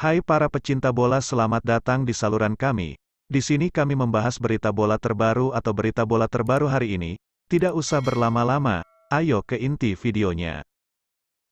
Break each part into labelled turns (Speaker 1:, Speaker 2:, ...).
Speaker 1: Hai para pecinta bola selamat datang di saluran kami. Di sini kami membahas berita bola terbaru atau berita bola terbaru hari ini. Tidak usah berlama-lama, ayo ke inti videonya.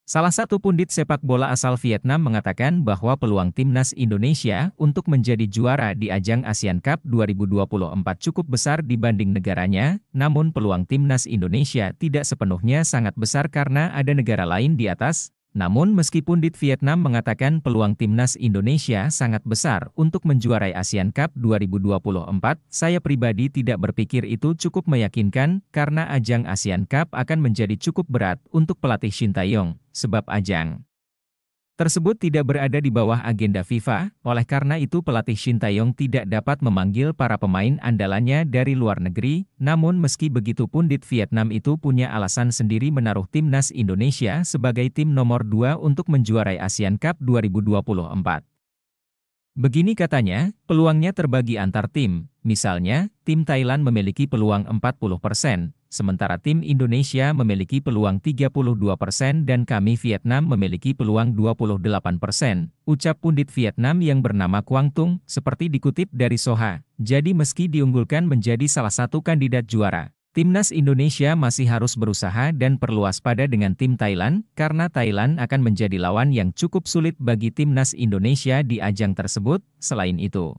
Speaker 2: Salah satu pundit sepak bola asal Vietnam mengatakan bahwa peluang timnas Indonesia untuk menjadi juara di ajang ASEAN Cup 2024 cukup besar dibanding negaranya, namun peluang timnas Indonesia tidak sepenuhnya sangat besar karena ada negara lain di atas, namun meskipun Dit Vietnam mengatakan peluang timnas Indonesia sangat besar untuk menjuarai ASEAN Cup 2024, saya pribadi tidak berpikir itu cukup meyakinkan karena ajang ASEAN Cup akan menjadi cukup berat untuk pelatih Shin Taeyong, sebab ajang tersebut tidak berada di bawah agenda FIFA, oleh karena itu pelatih Shin Tae-yong tidak dapat memanggil para pemain andalannya dari luar negeri, namun meski begitu pundit Vietnam itu punya alasan sendiri menaruh timnas Indonesia sebagai tim nomor dua untuk menjuarai Asian Cup 2024. Begini katanya, peluangnya terbagi antar tim, misalnya, tim Thailand memiliki peluang 40%, persen sementara tim Indonesia memiliki peluang 32% dan kami Vietnam memiliki peluang 28%, ucap pundit Vietnam yang bernama Quang Tung, seperti dikutip dari Soha. Jadi meski diunggulkan menjadi salah satu kandidat juara, Timnas Indonesia masih harus berusaha dan perlu waspada dengan tim Thailand, karena Thailand akan menjadi lawan yang cukup sulit bagi Timnas Indonesia di ajang tersebut, selain itu.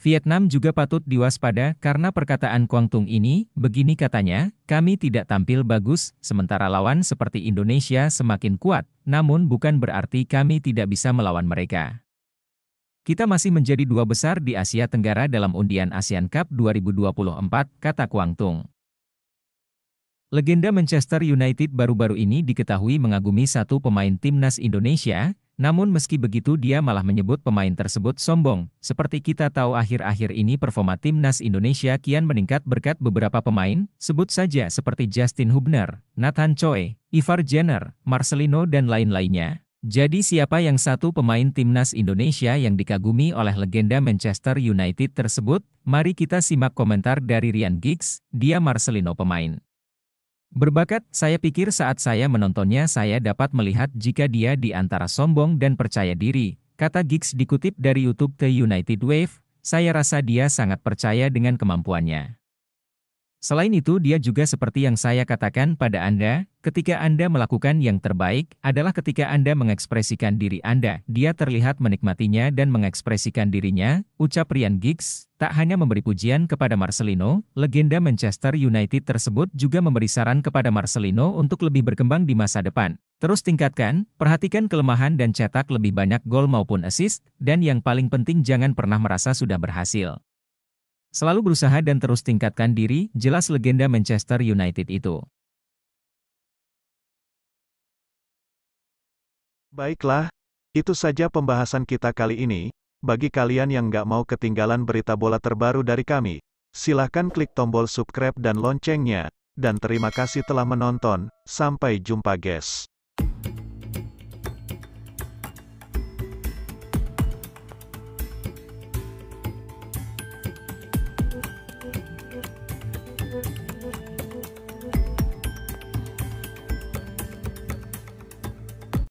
Speaker 2: Vietnam juga patut diwaspada karena perkataan Tung ini, begini katanya, kami tidak tampil bagus, sementara lawan seperti Indonesia semakin kuat, namun bukan berarti kami tidak bisa melawan mereka. Kita masih menjadi dua besar di Asia Tenggara dalam undian ASEAN Cup 2024, kata Tung. Legenda Manchester United baru-baru ini diketahui mengagumi satu pemain timnas Indonesia, namun meski begitu dia malah menyebut pemain tersebut sombong, seperti kita tahu akhir-akhir ini performa timnas Indonesia kian meningkat berkat beberapa pemain, sebut saja seperti Justin Hubner, Nathan Choi, Ivar Jenner, Marcelino dan lain-lainnya. Jadi siapa yang satu pemain timnas Indonesia yang dikagumi oleh legenda Manchester United tersebut? Mari kita simak komentar dari Rian Giggs, dia Marcelino pemain. Berbakat, saya pikir saat saya menontonnya saya dapat melihat jika dia di antara sombong dan percaya diri, kata Giggs dikutip dari YouTube The United Wave, saya rasa dia sangat percaya dengan kemampuannya. Selain itu dia juga seperti yang saya katakan pada Anda, ketika Anda melakukan yang terbaik adalah ketika Anda mengekspresikan diri Anda. Dia terlihat menikmatinya dan mengekspresikan dirinya, ucap Ryan Giggs, tak hanya memberi pujian kepada Marcelino, legenda Manchester United tersebut juga memberi saran kepada Marcelino untuk lebih berkembang di masa depan. Terus tingkatkan, perhatikan kelemahan dan cetak lebih banyak gol maupun assist, dan yang paling penting jangan pernah merasa sudah berhasil. Selalu berusaha dan terus tingkatkan diri, jelas legenda Manchester United itu.
Speaker 1: Baiklah, itu saja pembahasan kita kali ini. Bagi kalian yang nggak mau ketinggalan berita bola terbaru dari kami, silahkan klik tombol subscribe dan loncengnya. Dan terima kasih telah menonton. Sampai jumpa guys.